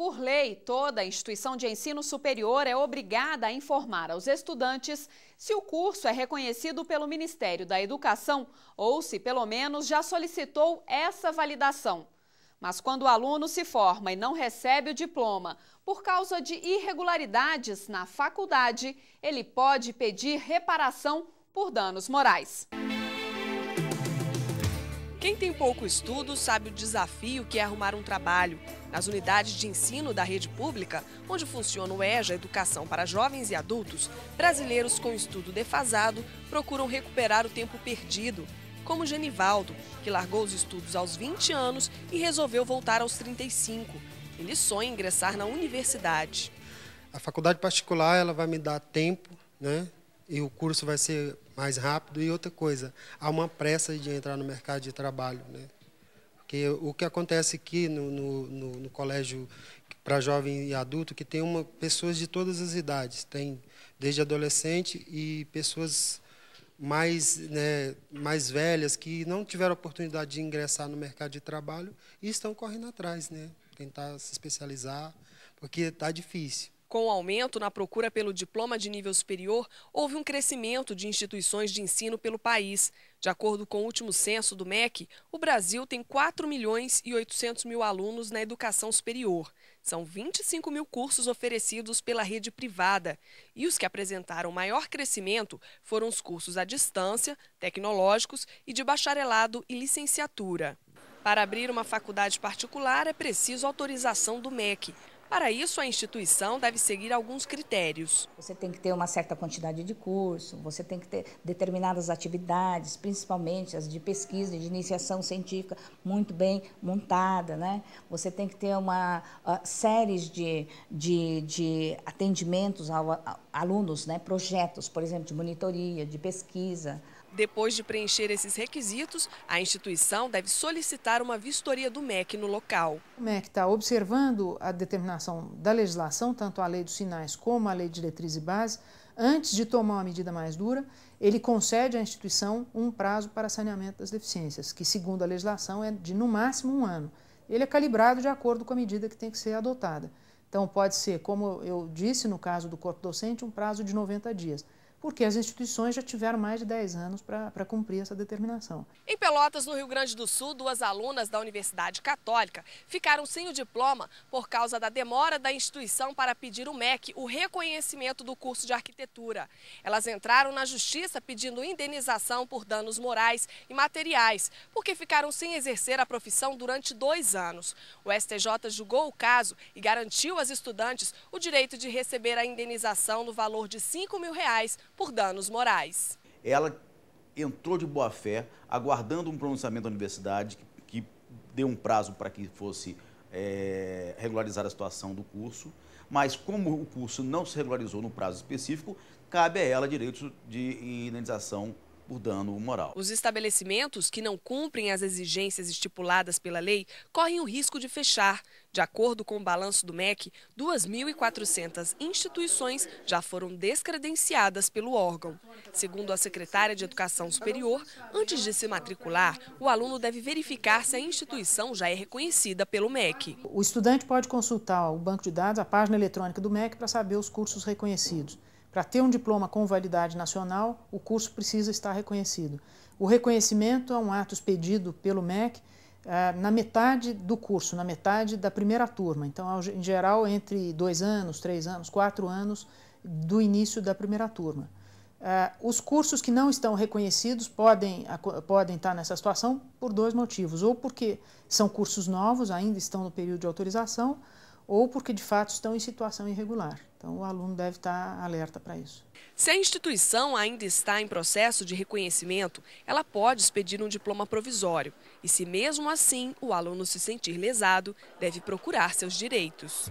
Por lei, toda instituição de ensino superior é obrigada a informar aos estudantes se o curso é reconhecido pelo Ministério da Educação ou se, pelo menos, já solicitou essa validação. Mas quando o aluno se forma e não recebe o diploma por causa de irregularidades na faculdade, ele pode pedir reparação por danos morais. Quem tem pouco estudo sabe o desafio que é arrumar um trabalho. Nas unidades de ensino da rede pública, onde funciona o EJA Educação para Jovens e Adultos, brasileiros com estudo defasado procuram recuperar o tempo perdido. Como Genivaldo, que largou os estudos aos 20 anos e resolveu voltar aos 35. Ele sonha ingressar na universidade. A faculdade particular ela vai me dar tempo né, e o curso vai ser mais rápido. E outra coisa, há uma pressa de entrar no mercado de trabalho. Né? Porque o que acontece aqui no, no, no, no colégio para jovem e adulto, que tem uma, pessoas de todas as idades, tem desde adolescente e pessoas mais, né, mais velhas que não tiveram oportunidade de ingressar no mercado de trabalho e estão correndo atrás, né? tentar se especializar, porque está difícil. Com o aumento na procura pelo diploma de nível superior, houve um crescimento de instituições de ensino pelo país. De acordo com o último censo do MEC, o Brasil tem 4 milhões e 800 mil alunos na educação superior. São 25 mil cursos oferecidos pela rede privada. E os que apresentaram maior crescimento foram os cursos à distância, tecnológicos e de bacharelado e licenciatura. Para abrir uma faculdade particular é preciso autorização do MEC. Para isso, a instituição deve seguir alguns critérios. Você tem que ter uma certa quantidade de curso, você tem que ter determinadas atividades, principalmente as de pesquisa, de iniciação científica, muito bem montada, né? Você tem que ter uma uh, de, de, de atendimentos ao, a, alunos, né? projetos, por exemplo, de monitoria, de pesquisa, depois de preencher esses requisitos, a instituição deve solicitar uma vistoria do MEC no local. O MEC está observando a determinação da legislação, tanto a lei dos sinais como a lei de diretriz e base. Antes de tomar uma medida mais dura, ele concede à instituição um prazo para saneamento das deficiências, que, segundo a legislação, é de no máximo um ano. Ele é calibrado de acordo com a medida que tem que ser adotada. Então, pode ser, como eu disse no caso do corpo docente, um prazo de 90 dias porque as instituições já tiveram mais de 10 anos para cumprir essa determinação. Em Pelotas, no Rio Grande do Sul, duas alunas da Universidade Católica ficaram sem o diploma por causa da demora da instituição para pedir o MEC o reconhecimento do curso de arquitetura. Elas entraram na justiça pedindo indenização por danos morais e materiais, porque ficaram sem exercer a profissão durante dois anos. O STJ julgou o caso e garantiu às estudantes o direito de receber a indenização no valor de 5 mil reais por danos morais. Ela entrou de boa fé, aguardando um pronunciamento da universidade que, que deu um prazo para que fosse é, regularizar a situação do curso, mas como o curso não se regularizou no prazo específico, cabe a ela direito de indenização por dano moral. Os estabelecimentos que não cumprem as exigências estipuladas pela lei correm o risco de fechar. De acordo com o balanço do MEC, 2.400 instituições já foram descredenciadas pelo órgão. Segundo a secretária de Educação Superior, antes de se matricular, o aluno deve verificar se a instituição já é reconhecida pelo MEC. O estudante pode consultar o banco de dados, a página eletrônica do MEC, para saber os cursos reconhecidos. Para ter um diploma com validade nacional, o curso precisa estar reconhecido. O reconhecimento é um ato expedido pelo MEC eh, na metade do curso, na metade da primeira turma. Então, em geral, entre dois anos, três anos, quatro anos do início da primeira turma. Eh, os cursos que não estão reconhecidos podem, podem estar nessa situação por dois motivos. Ou porque são cursos novos, ainda estão no período de autorização, ou porque de fato estão em situação irregular. Então, o aluno deve estar alerta para isso. Se a instituição ainda está em processo de reconhecimento, ela pode expedir um diploma provisório. E se mesmo assim o aluno se sentir lesado, deve procurar seus direitos.